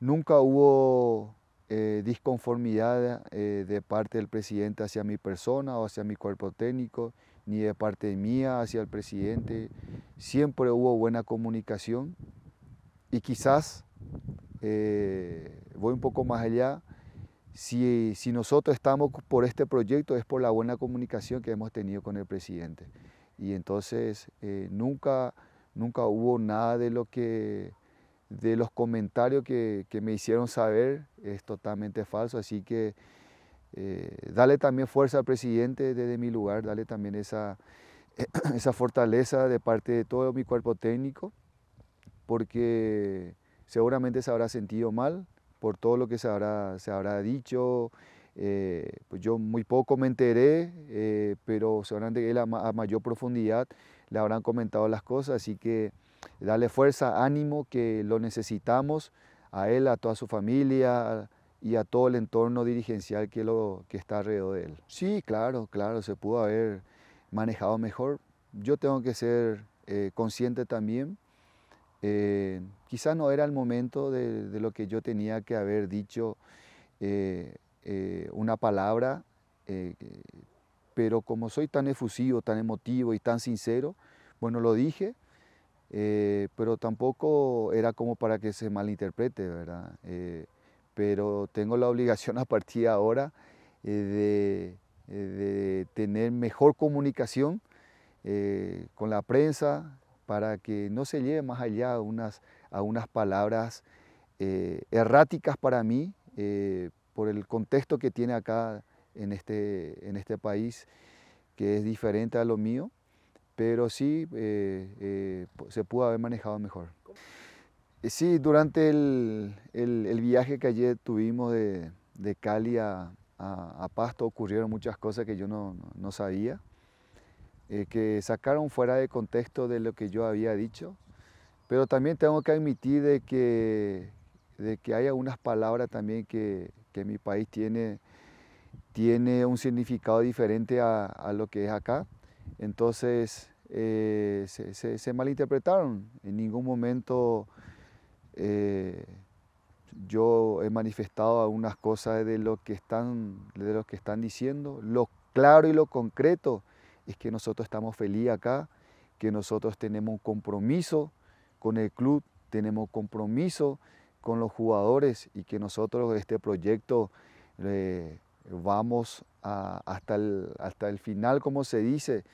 nunca, hubo eh, disconformidad eh, de parte del presidente hacia mi persona o hacia mi cuerpo técnico, ni de parte mía hacia el presidente. Siempre hubo buena comunicación y quizás, eh, voy un poco más allá, si, si nosotros estamos por este proyecto es por la buena comunicación que hemos tenido con el presidente. Y entonces nunca, nunca hubo nada de lo que de los comentarios que, que, me hicieron saber es totalmente falso. Así que eh, dale también fuerza al presidente desde mi lugar, dale también esa, esa fortaleza de parte de todo mi cuerpo técnico, porque seguramente se habrá sentido mal por todo lo que se habrá, se habrá dicho. Eh, pues yo muy poco me enteré, eh, pero seguramente él a, a mayor profundidad le habrán comentado las cosas, así que dale fuerza, ánimo, que lo necesitamos a él, a toda su familia y a todo el entorno dirigencial que, lo, que está alrededor de él. Sí, claro, claro, se pudo haber manejado mejor. Yo tengo que ser eh, consciente también. Eh, quizás no era el momento de, lo que yo tenía que haber dicho eh, una palabra pero como soy tan efusivo, tan emotivo y tan sincero, bueno, lo dije, eh, pero tampoco era como para que se malinterprete, ¿verdad? Eh, pero tengo la obligación a partir de ahora eh, de, tener mejor comunicación con la prensa para que no se lleve más allá a unas, a unas palabras erráticas para mí por el contexto que tiene acá en este, en este país que es diferente a lo mío, pero sí eh, eh, se pudo haber manejado mejor. Eh, sí, durante el, el, viaje que ayer tuvimos de, de Cali a, a, Pasto ocurrieron muchas cosas que yo no, no sabía, que sacaron fuera de contexto de lo que yo había dicho, pero también tengo que admitir de que, de que hay algunas palabras también que, que mi país tiene tiene un significado diferente a, lo que es acá. Entonces eh, se, malinterpretaron. En ningún momento eh, yo he manifestado algunas cosas de lo que están, de lo que están diciendo. Lo claro y lo concreto es que nosotros estamos felices acá, que nosotros tenemos un compromiso con el club, tenemos compromiso con los jugadores y que nosotros este proyecto eh, vamos hasta, el, hasta el final, como se dice,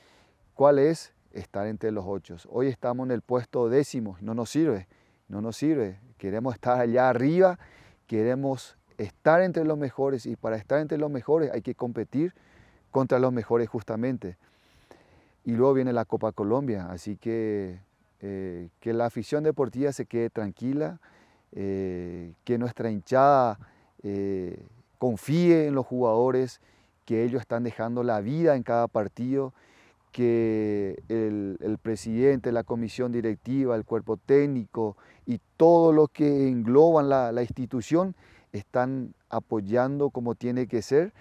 ¿cuál es? Estar entre los ocho. Hoy estamos en el puesto décimo, no nos sirve, no nos sirve. Queremos estar allá arriba, queremos estar entre los mejores y para estar entre los mejores hay que competir contra los mejores justamente. Y luego viene la Copa Colombia, así que eh, que la afición deportiva se quede tranquila, eh, que nuestra hinchada eh, confíe en los jugadores, que ellos están dejando la vida en cada partido, que el, presidente, la comisión directiva, el cuerpo técnico y todo lo que engloban la, institución están apoyando como tiene que ser.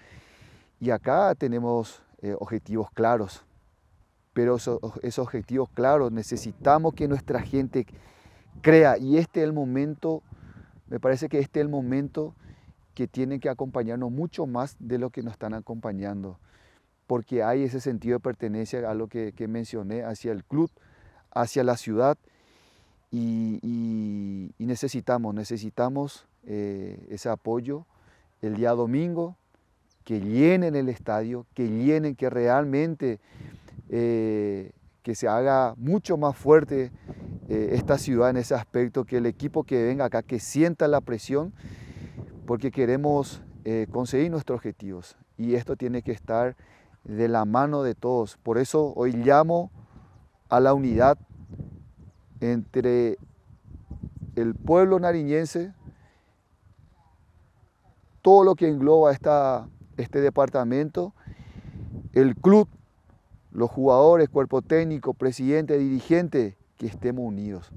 Y acá tenemos eh, objetivos claros, pero esos objetivos claros necesitamos que nuestra gente crea y este es el momento, me parece que este es el momento que tienen que acompañarnos mucho más de lo que nos están acompañando, porque hay ese sentido de pertenencia a lo que, mencioné, hacia el club, hacia la ciudad, y, necesitamos, necesitamos eh, ese apoyo el día domingo, que llenen el estadio, que llenen, que realmente eh, que se haga mucho más fuerte eh, esta ciudad en ese aspecto, que el equipo que venga acá, que sienta la presión porque queremos eh, conseguir nuestros objetivos y esto tiene que estar de la mano de todos. Por eso hoy llamo a la unidad entre el pueblo nariñense, todo lo que engloba este departamento, el club, los jugadores, cuerpo técnico, presidente, dirigente, que estemos unidos,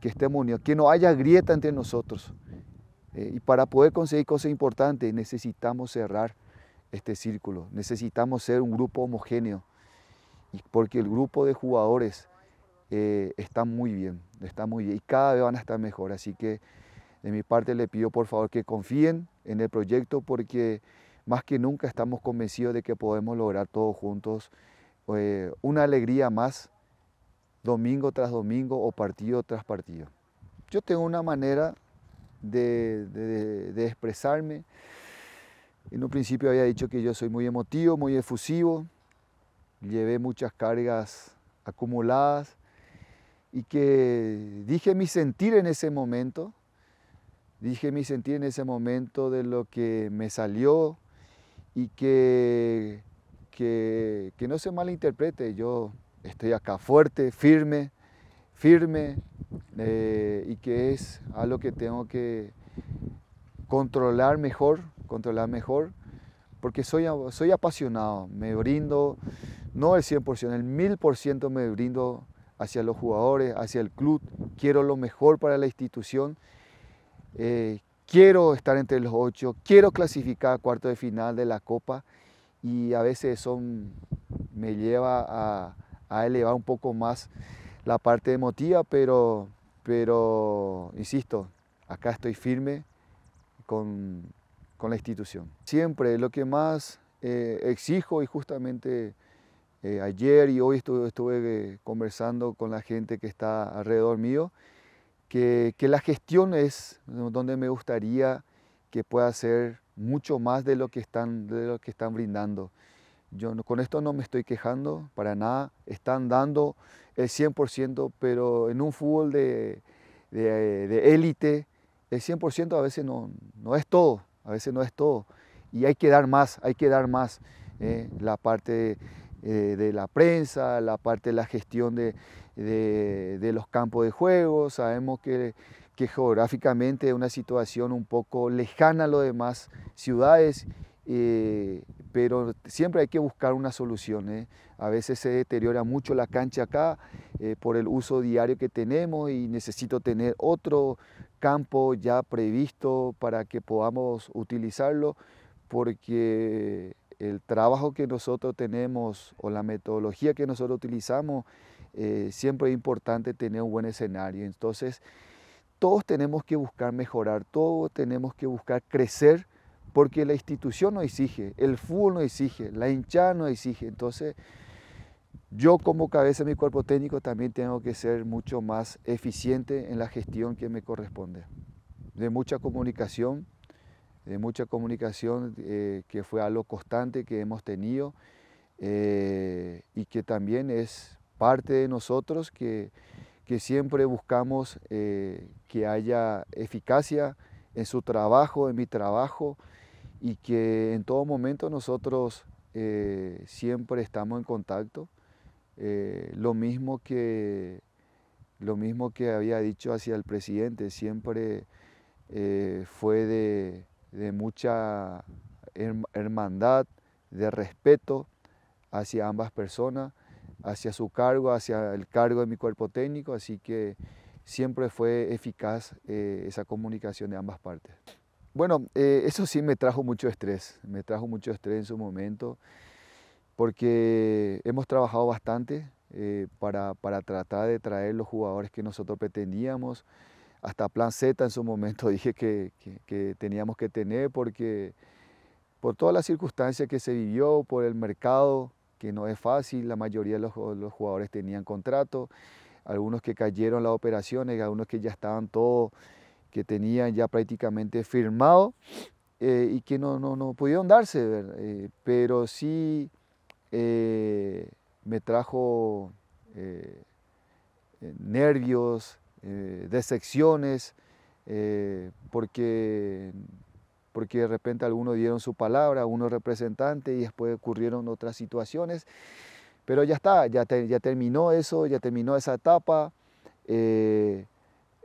que estemos unidos, que no haya grieta entre nosotros. Eh, y para poder conseguir cosas importantes necesitamos cerrar este círculo, necesitamos ser un grupo homogéneo, porque el grupo de jugadores eh, está muy bien, está muy bien y cada vez van a estar mejor. Así que de mi parte le pido por favor que confíen en el proyecto porque más que nunca estamos convencidos de que podemos lograr todos juntos eh, una alegría más domingo tras domingo o partido tras partido. Yo tengo una manera de, expresarme. En un principio había dicho que yo soy muy emotivo, muy efusivo, llevé muchas cargas acumuladas y que dije mi sentir en ese momento, dije mi sentir en ese momento de lo que me salió y que, que, que no se malinterprete, yo estoy acá fuerte, firme, firme eh, y que es algo que tengo que controlar mejor, controlar mejor, porque soy, soy apasionado, me brindo, no el 100%, el 1000% me brindo hacia los jugadores, hacia el club, quiero lo mejor para la institución, eh, quiero estar entre los ocho, quiero clasificar a cuarto de final de la Copa y a veces eso me lleva a elevar un poco más la parte emotiva, pero, pero insisto, acá estoy firme con, la institución. Siempre lo que más eh, exijo y justamente eh, ayer y hoy estuve, estuve, eh, conversando con la gente que está alrededor mío, que, que, la gestión es donde me gustaría que pueda ser mucho más de lo que están, de lo que están brindando. Yo con esto no me estoy quejando para nada, están dando el 100%, pero en un fútbol de élite, el 100% a veces no, no es todo, a veces no es todo. Y hay que dar más, hay que dar más. Eh, la parte eh, de la prensa, la parte de la gestión de, los campos de juego. Sabemos que, geográficamente es una situación un poco lejana a las demás ciudades. Eh, pero siempre hay que buscar una solución. ¿eh? A veces se deteriora mucho la cancha acá eh, por el uso diario que tenemos y necesito tener otro campo ya previsto para que podamos utilizarlo porque el trabajo que nosotros tenemos o la metodología que nosotros utilizamos eh, siempre es importante tener un buen escenario. Entonces, todos tenemos que buscar mejorar, todos tenemos que buscar crecer porque la institución no exige, el fútbol no exige, la hinchada no exige. Entonces, yo como cabeza de mi cuerpo técnico también tengo que ser mucho más eficiente en la gestión que me corresponde. De mucha comunicación, de mucha comunicación eh, que fue algo constante que hemos tenido eh, y que también es parte de nosotros que, que siempre buscamos eh, que haya eficacia en su trabajo, en mi trabajo, y que en todo momento nosotros eh, siempre estamos en contacto. Eh, lo, mismo que, lo mismo que había dicho hacia el presidente, siempre eh, fue de, de mucha hermandad, de respeto hacia ambas personas, hacia su cargo, hacia el cargo de mi cuerpo técnico, así que siempre fue eficaz eh, esa comunicación de ambas partes. Bueno, eh, eso sí me trajo mucho estrés, me trajo mucho estrés en su momento, porque hemos trabajado bastante eh, para, para, tratar de traer los jugadores que nosotros pretendíamos. Hasta Plan Z en su momento dije que, que, teníamos que tener porque por todas las circunstancias que se vivió, por el mercado, que no es fácil, la mayoría de los, los jugadores tenían contrato algunos que cayeron las operaciones, algunos que ya estaban todos, que tenían ya prácticamente firmado eh, y que no, no, no pudieron darse, eh, pero sí eh, me trajo nervios, decepciones, porque porque de repente algunos dieron su palabra, unos representantes y después ocurrieron otras situaciones pero ya está, ya, ya terminó eso, ya terminó esa etapa. Eh,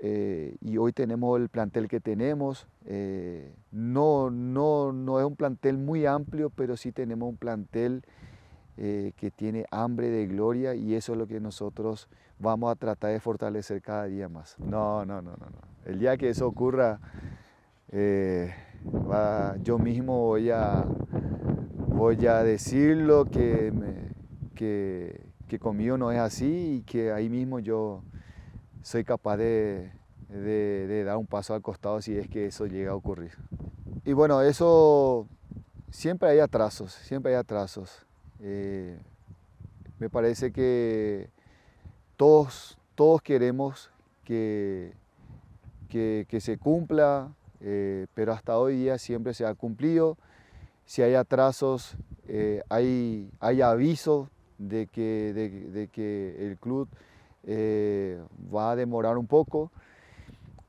eh, y hoy tenemos el plantel que tenemos. Eh, no, no, no es un plantel muy amplio, pero sí tenemos un plantel que tiene hambre de gloria y eso es lo que nosotros vamos a tratar de fortalecer cada día más. No, no, no, no. El día que eso ocurra, yo mismo voy a, voy a decirlo que... Me, que, conmigo no es así y que ahí mismo yo soy capaz de, dar un paso al costado si es que eso llega a ocurrir. Y bueno, eso siempre hay atrasos, siempre hay atrasos. Eh, me parece que todos, todos queremos que, que, se cumpla, eh, pero hasta hoy día siempre se ha cumplido. Si hay atrasos, eh, hay, hay avisos de que, el club eh, va a demorar un poco,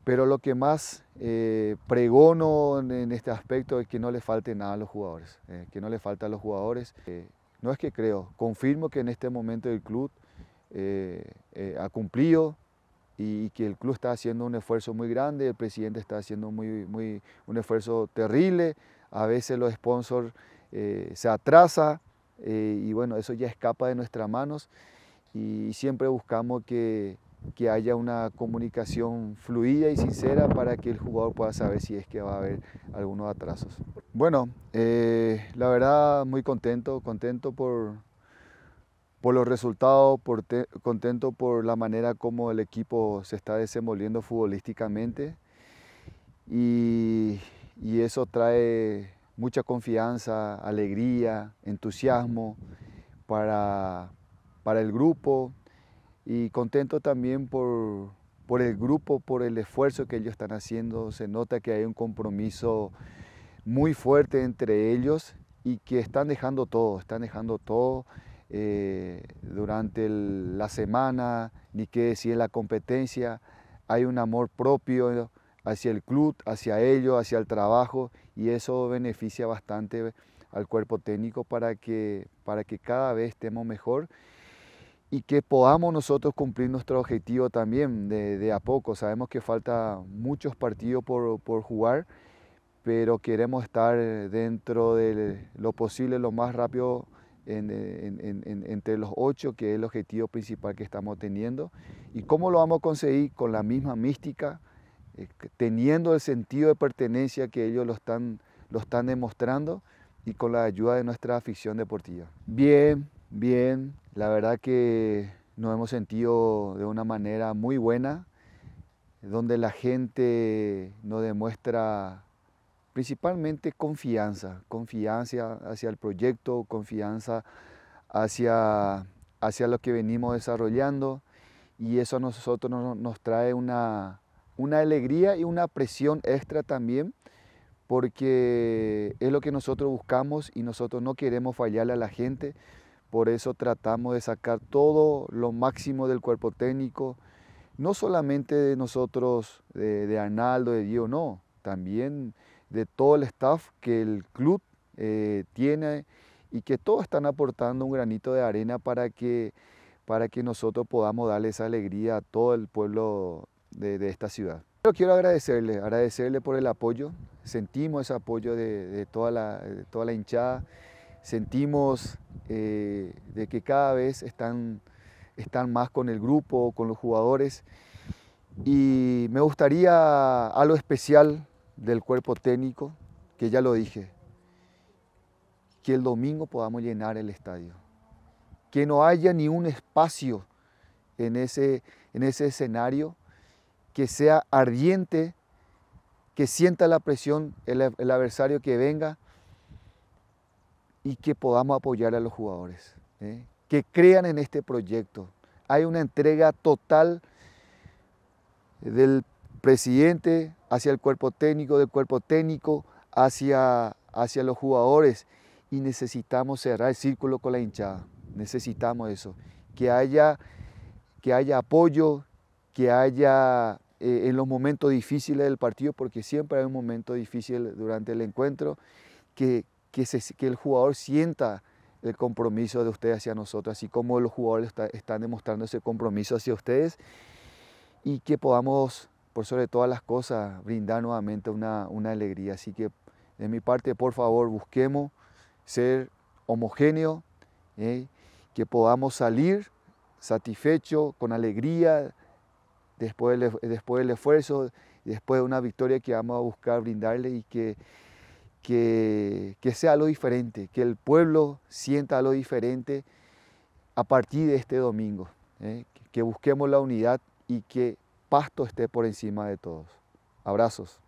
pero lo que más eh, pregono en, este aspecto es que no le falte nada a los jugadores, eh, que no le falta a los jugadores. Eh, no es que creo, confirmo que en este momento el club ha cumplido y, que el club está haciendo un esfuerzo muy grande, el presidente está haciendo muy, muy, un esfuerzo terrible, a veces los sponsors se atrasan eh, y bueno, eso ya escapa de nuestras manos y siempre buscamos que, que haya una comunicación fluida y sincera para que el jugador pueda saber si es que va a haber algunos atrasos. Bueno, eh, la verdad muy contento, contento por, por los resultados, por contento por la manera como el equipo se está desenvolviendo futbolísticamente y, y eso trae mucha confianza, alegría, entusiasmo para, el grupo y contento también por, el grupo, por el esfuerzo que ellos están haciendo. Se nota que hay un compromiso muy fuerte entre ellos y que están dejando todo, están dejando todo eh, durante la semana, ni qué decir la competencia. Hay un amor propio hacia el club, hacia ellos, hacia el trabajo y eso beneficia bastante al cuerpo técnico para que, para que cada vez estemos mejor y que podamos nosotros cumplir nuestro objetivo también de, a poco. Sabemos que falta muchos partidos por, jugar, pero queremos estar dentro de lo posible, lo más rápido entre los ocho, que es el objetivo principal que estamos teniendo. ¿Y cómo lo vamos a conseguir? Con la misma mística, eh, teniendo el sentido de pertenencia que ellos lo están, lo están demostrando y con la ayuda de nuestra afición deportiva. Bien, bien, la verdad que nos hemos sentido de una manera muy buena, donde la gente nos demuestra principalmente confianza, confianza hacia el proyecto, confianza hacia, hacia lo que venimos desarrollando y eso a nosotros nos trae una, una alegría y una presión extra también, porque es lo que nosotros buscamos y nosotros no queremos fallarle a la gente, por eso tratamos de sacar todo lo máximo del cuerpo técnico, no solamente de nosotros, de, Arnaldo, de Dio no, también de todo el staff que el club eh, tiene y que todos están aportando un granito de arena para que, para que nosotros podamos darle esa alegría a todo el pueblo de, esta ciudad. pero quiero agradecerle, agradecerle por el apoyo. Sentimos ese apoyo de, toda, la, toda la hinchada. Sentimos eh, de que cada vez están, están más con el grupo, con los jugadores. Y me gustaría algo especial del cuerpo técnico, que ya lo dije, que el domingo podamos llenar el estadio. Que no haya ni un espacio en ese, en ese escenario que sea ardiente, que sienta la presión el, adversario que venga y que podamos apoyar a los jugadores, ¿eh? que crean en este proyecto. Hay una entrega total del presidente hacia el cuerpo técnico, del cuerpo técnico hacia, hacia los jugadores y necesitamos cerrar el círculo con la hinchada. Necesitamos eso, que haya, que haya apoyo, que haya eh, en los momentos difíciles del partido, porque siempre hay un momento difícil durante el encuentro, que, que, el jugador sienta el compromiso de ustedes hacia nosotros, así como los jugadores están demostrando ese compromiso hacia ustedes, y que podamos, por sobre todas las cosas, brindar nuevamente una, una alegría. Así que, de mi parte, por favor, busquemos ser homogéneos, ¿eh? que podamos salir satisfechos, con alegría después del, después esfuerzo, después de una victoria que vamos a buscar brindarle y que, que, sea lo diferente, que el pueblo sienta lo diferente a partir de este domingo, ¿eh? que busquemos la unidad y que Pasto esté por encima de todos. Abrazos.